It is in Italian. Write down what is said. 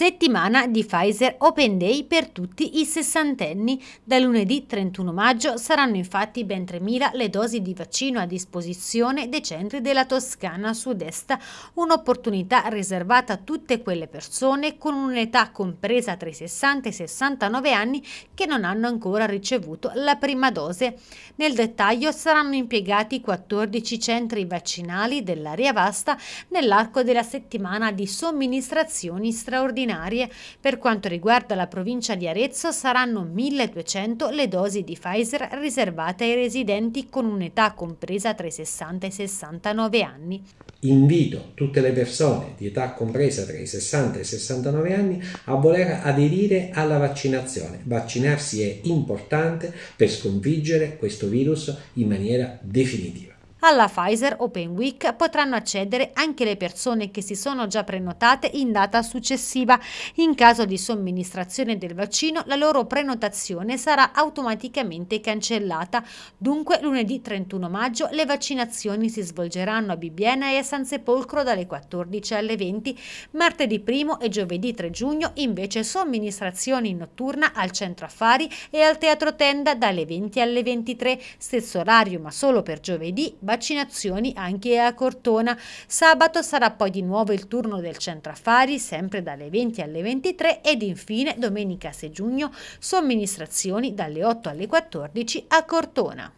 Settimana di Pfizer Open Day per tutti i sessantenni. Da lunedì 31 maggio saranno infatti ben 3.000 le dosi di vaccino a disposizione dei centri della Toscana sud-est, un'opportunità riservata a tutte quelle persone con un'età compresa tra i 60 e i 69 anni che non hanno ancora ricevuto la prima dose. Nel dettaglio saranno impiegati 14 centri vaccinali dell'area vasta nell'arco della settimana di somministrazioni straordinarie veterinarie. Per quanto riguarda la provincia di Arezzo saranno 1200 le dosi di Pfizer riservate ai residenti con un'età compresa tra i 60 e i 69 anni. Invito tutte le persone di età compresa tra i 60 e i 69 anni a voler aderire alla vaccinazione. Vaccinarsi è importante per sconfiggere questo virus in maniera definitiva. Alla Pfizer Open Week potranno accedere anche le persone che si sono già prenotate in data successiva. In caso di somministrazione del vaccino, la loro prenotazione sarà automaticamente cancellata. Dunque, lunedì 31 maggio le vaccinazioni si svolgeranno a Bibbiena e a San Sepolcro dalle 14 alle 20. Martedì 1 e giovedì 3 giugno invece somministrazioni in notturna al centro affari e al teatro tenda dalle 20 alle 23, stesso orario ma solo per giovedì, vaccinazioni anche a Cortona. Sabato sarà poi di nuovo il turno del centro affari, sempre dalle 20 alle 23 ed infine domenica 6 giugno somministrazioni dalle 8 alle 14 a Cortona.